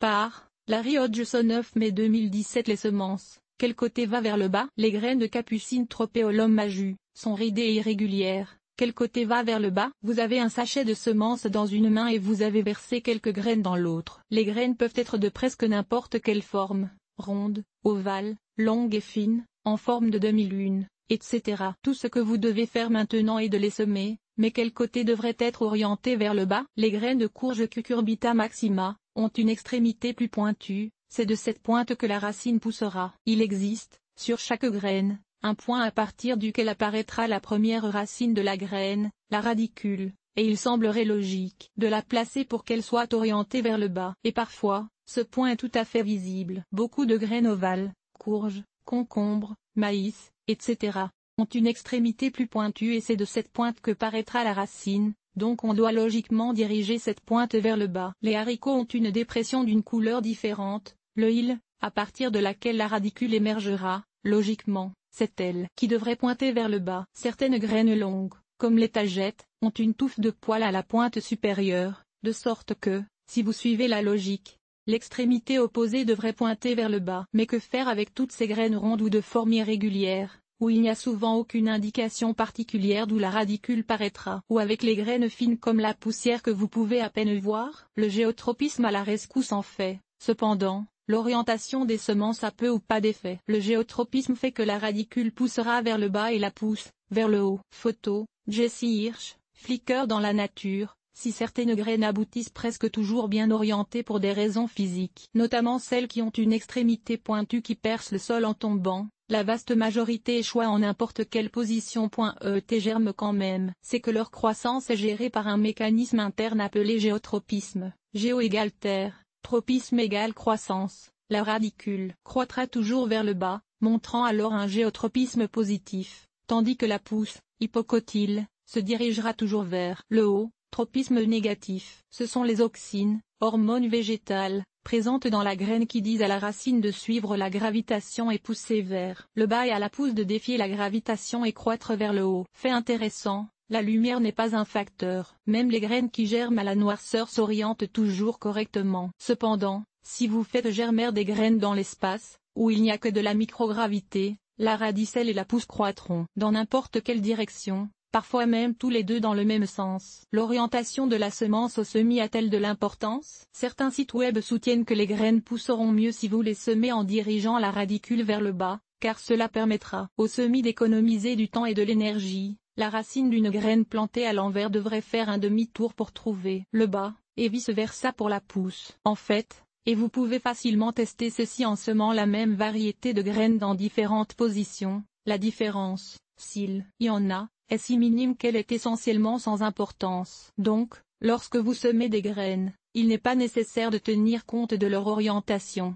Par Larry son 9 mai 2017 Les semences, quel côté va vers le bas Les graines de capucine tropéolum Maju, sont ridées et irrégulières, quel côté va vers le bas Vous avez un sachet de semences dans une main et vous avez versé quelques graines dans l'autre. Les graines peuvent être de presque n'importe quelle forme, ronde, ovale, longue et fine, en forme de demi-lune, etc. Tout ce que vous devez faire maintenant est de les semer, mais quel côté devrait être orienté vers le bas Les graines de courge cucurbita maxima, ont une extrémité plus pointue, c'est de cette pointe que la racine poussera. Il existe, sur chaque graine, un point à partir duquel apparaîtra la première racine de la graine, la radicule, et il semblerait logique de la placer pour qu'elle soit orientée vers le bas. Et parfois, ce point est tout à fait visible. Beaucoup de graines ovales, courges, concombres, maïs, etc. ont une extrémité plus pointue et c'est de cette pointe que paraîtra la racine, donc on doit logiquement diriger cette pointe vers le bas. Les haricots ont une dépression d'une couleur différente, le à partir de laquelle la radicule émergera, logiquement, c'est elle qui devrait pointer vers le bas. Certaines graines longues, comme les tagettes, ont une touffe de poils à la pointe supérieure, de sorte que, si vous suivez la logique, l'extrémité opposée devrait pointer vers le bas. Mais que faire avec toutes ces graines rondes ou de forme irrégulière où il n'y a souvent aucune indication particulière d'où la radicule paraîtra, ou avec les graines fines comme la poussière que vous pouvez à peine voir, le géotropisme à la rescousse en fait, cependant, l'orientation des semences a peu ou pas d'effet. Le géotropisme fait que la radicule poussera vers le bas et la pousse, vers le haut. Photo, Jessie Hirsch, Flicker dans la nature, si certaines graines aboutissent presque toujours bien orientées pour des raisons physiques, notamment celles qui ont une extrémité pointue qui perce le sol en tombant, la vaste majorité échoua en n'importe quelle position. Et germe quand même. C'est que leur croissance est gérée par un mécanisme interne appelé géotropisme. Géo égale terre, tropisme égale croissance. La radicule croîtra toujours vers le bas, montrant alors un géotropisme positif, tandis que la pousse, hypocotyle, se dirigera toujours vers le haut, tropisme négatif. Ce sont les auxines, hormones végétales, Présente dans la graine qui disent à la racine de suivre la gravitation et pousser vers le bas et à la pousse de défier la gravitation et croître vers le haut. Fait intéressant, la lumière n'est pas un facteur. Même les graines qui germent à la noirceur s'orientent toujours correctement. Cependant, si vous faites germer des graines dans l'espace, où il n'y a que de la microgravité, la radicelle et la pousse croîtront dans n'importe quelle direction, parfois même tous les deux dans le même sens. L'orientation de la semence au semis a-t-elle de l'importance Certains sites web soutiennent que les graines pousseront mieux si vous les semez en dirigeant la radicule vers le bas, car cela permettra au semis d'économiser du temps et de l'énergie. La racine d'une graine plantée à l'envers devrait faire un demi-tour pour trouver le bas, et vice-versa pour la pousse. En fait, et vous pouvez facilement tester ceci en semant la même variété de graines dans différentes positions. La différence, s'il y en a, est si minime qu'elle est essentiellement sans importance. Donc, lorsque vous semez des graines, il n'est pas nécessaire de tenir compte de leur orientation.